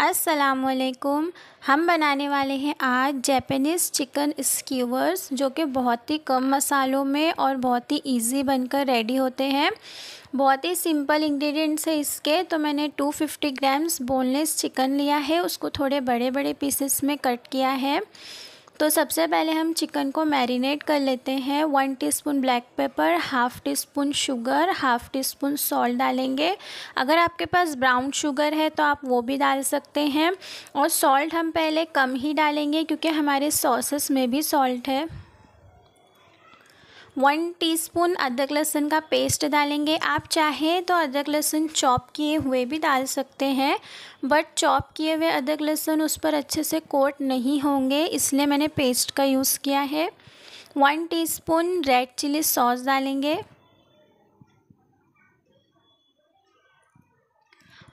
असलकुम हम बनाने वाले हैं आज जैपनीज़ चिकन स्क्यूवर्स जो कि बहुत ही कम मसालों में और बहुत ही इजी बनकर रेडी होते हैं बहुत ही सिंपल इंग्रेडिएंट्स है इसके तो मैंने 250 ग्राम्स बोनलेस चिकन लिया है उसको थोड़े बड़े बड़े पीसेस में कट किया है तो सबसे पहले हम चिकन को मैरिनेट कर लेते हैं one teaspoon black pepper half teaspoon sugar half teaspoon salt डालेंगे अगर आपके पास ब्राउन शुगर है तो आप वो भी डाल सकते हैं और सॉल्ट हम पहले कम ही डालेंगे क्योंकि हमारे सॉसेस में भी सॉल्ट है वन टीस्पून अदरक लहसुन का पेस्ट डालेंगे आप चाहे तो अदरक लहसुन चॉप किए हुए भी डाल सकते हैं बट चॉप किए हुए अदरक लहसुन उस पर अच्छे से कोट नहीं होंगे इसलिए मैंने पेस्ट का यूज़ किया है one teaspoon red chilli sauce डालेंगे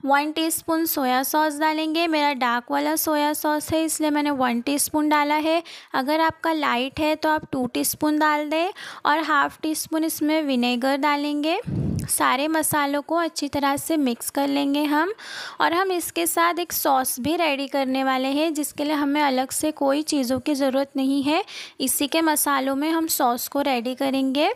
वन टीस्पून सोया सॉस डालेंगे मेरा डार्क वाला सोया सॉस है इसलिए मैंने वन टीस्पून डाला है अगर आपका लाइट है तो आप टू टीस्पून डाल दें और हाफ़ टी स्पून इसमें विनेगर डालेंगे सारे मसालों को अच्छी तरह से मिक्स कर लेंगे हम और हम इसके साथ एक सॉस भी रेडी करने वाले हैं जिसके लिए हमें अलग से कोई चीज़ों की ज़रूरत नहीं है इसी के मसालों में हम सॉस को रेडी करेंगे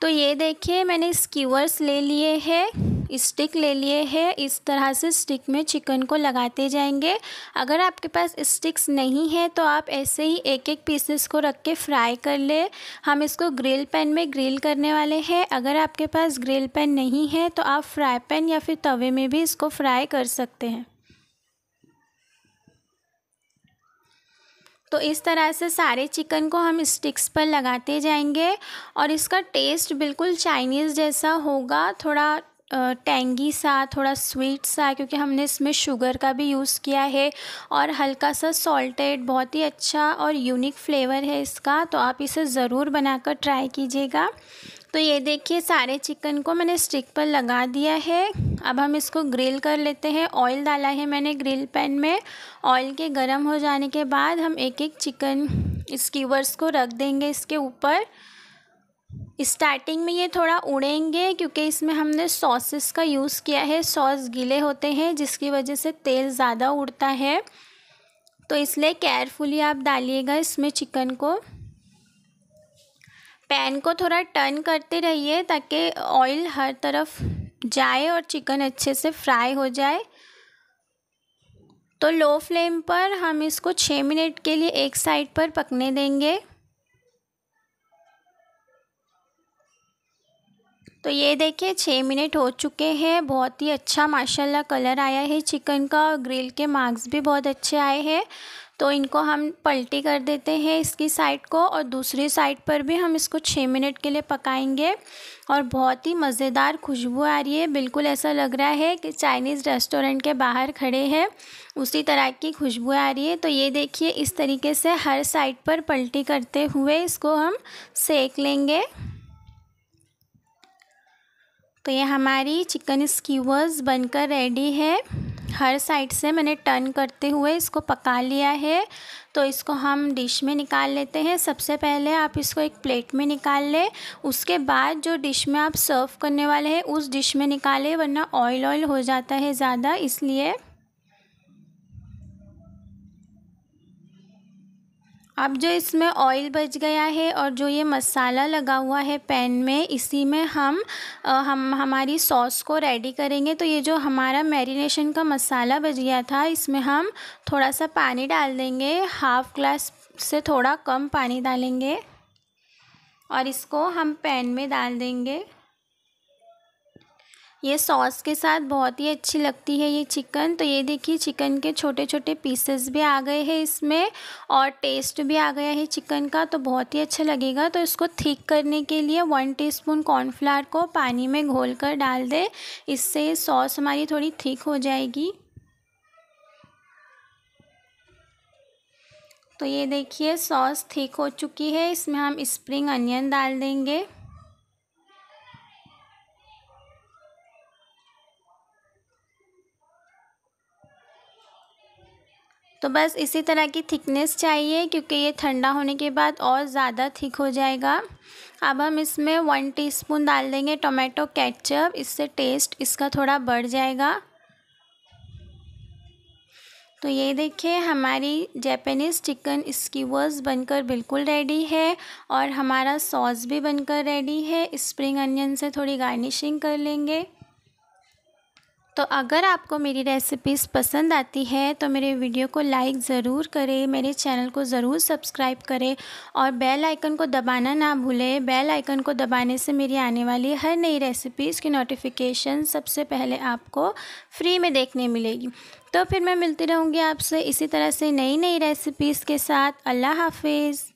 तो ये देखिए मैंने स्क्यूअर्स ले लिए हैं स्टिक ले लिए है इस तरह से स्टिक में चिकन को लगाते जाएंगे अगर आपके पास स्टिक्स नहीं है तो आप ऐसे ही एक एक पीसेस को रख के फ्राई कर ले हम इसको ग्रिल पैन में ग्रिल करने वाले हैं अगर आपके पास ग्रिल पैन नहीं है तो आप फ्राई पैन या फिर तवे में भी इसको फ्राई कर सकते हैं तो इस तरह से सारे चिकन को हम स्टिक्स पर लगाते जाएंगे और इसका टेस्ट बिल्कुल चाइनीज़ जैसा होगा थोड़ा टेंगी सा थोड़ा स्वीट सा क्योंकि हमने इसमें शुगर का भी यूज़ किया है और हल्का सा सॉल्टेड बहुत ही अच्छा और यूनिक फ्लेवर है इसका तो आप इसे ज़रूर बनाकर ट्राई कीजिएगा तो ये देखिए सारे चिकन को मैंने स्टिक पर लगा दिया है अब हम इसको ग्रिल कर लेते हैं ऑयल डाला है मैंने ग्रिल पैन में ऑयल के गर्म हो जाने के बाद हम एक एक चिकन स्कीवर्स को रख देंगे इसके ऊपर स्टार्टिंग में ये थोड़ा उड़ेंगे क्योंकि इसमें हमने सॉसेस का यूज़ किया है सॉस गीले होते हैं जिसकी वजह से तेल ज़्यादा उड़ता है तो इसलिए केयरफुली आप डालिएगा इसमें चिकन को पैन को थोड़ा टर्न करते रहिए ताकि ऑयल हर तरफ जाए और चिकन अच्छे से फ्राई हो जाए तो लो फ्लेम पर हम इसको छः मिनट के लिए एक साइड पर पकने देंगे तो ये देखिए छः मिनट हो चुके हैं बहुत ही अच्छा माशाल्लाह कलर आया है चिकन का और ग्रिल के मार्क्स भी बहुत अच्छे आए हैं तो इनको हम पलटी कर देते हैं इसकी साइड को और दूसरी साइड पर भी हम इसको छः मिनट के लिए पकाएंगे और बहुत ही मज़ेदार खुशबू आ रही है बिल्कुल ऐसा लग रहा है कि चाइनीज़ रेस्टोरेंट के बाहर खड़े हैं उसी तरह की खुशबू आ रही है तो ये देखिए इस तरीके से हर साइड पर पलटी करते हुए इसको हम सेक लेंगे तो ये हमारी चिकन स्कीवर्स बनकर रेडी है हर साइड से मैंने टर्न करते हुए इसको पका लिया है तो इसको हम डिश में निकाल लेते हैं सबसे पहले आप इसको एक प्लेट में निकाल लें उसके बाद जो डिश में आप सर्व करने वाले हैं उस डिश में निकालें वरना ऑयल ऑयल हो जाता है ज़्यादा इसलिए अब जो इसमें ऑयल बच गया है और जो ये मसाला लगा हुआ है पैन में इसी में हम हम हमारी सॉस को रेडी करेंगे तो ये जो हमारा मैरिनेशन का मसाला बच गया था इसमें हम थोड़ा सा पानी डाल देंगे हाफ़ ग्लास से थोड़ा कम पानी डालेंगे और इसको हम पैन में डाल देंगे ये सॉस के साथ बहुत ही अच्छी लगती है ये चिकन तो ये देखिए चिकन के छोटे छोटे पीसेस भी आ गए हैं इसमें और टेस्ट भी आ गया है चिकन का तो बहुत ही अच्छा लगेगा तो इसको थिक करने के लिए वन टीस्पून कॉर्नफ्लावर को पानी में घोल कर डाल दें इससे सॉस हमारी थोड़ी थिक हो जाएगी तो ये देखिए सॉस थिक हो चुकी है इसमें हम स्प्रिंग अनियन डाल देंगे तो बस इसी तरह की थिकनेस चाहिए क्योंकि ये ठंडा होने के बाद और ज़्यादा थिक हो जाएगा अब हम इसमें वन टीस्पून डाल देंगे टोमेटो केचप इससे टेस्ट इसका थोड़ा बढ़ जाएगा तो ये देखिए हमारी जैपनीज़ चिकन स्कीवर्स बनकर बिल्कुल रेडी है और हमारा सॉस भी बनकर रेडी है स्प्रिंग अनियन से थोड़ी गार्निशिंग कर लेंगे तो अगर आपको मेरी रेसिपीज़ पसंद आती है तो मेरे वीडियो को लाइक ज़रूर करें मेरे चैनल को ज़रूर सब्सक्राइब करें और बेल आइकन को दबाना ना भूलें बेल आइकन को दबाने से मेरी आने वाली हर नई रेसिपीज़ की नोटिफिकेशन सबसे पहले आपको फ्री में देखने मिलेगी तो फिर मैं मिलती रहूँगी आपसे इसी तरह से नई नई रेसिपीज़ के साथ अल्लाह हाफिज़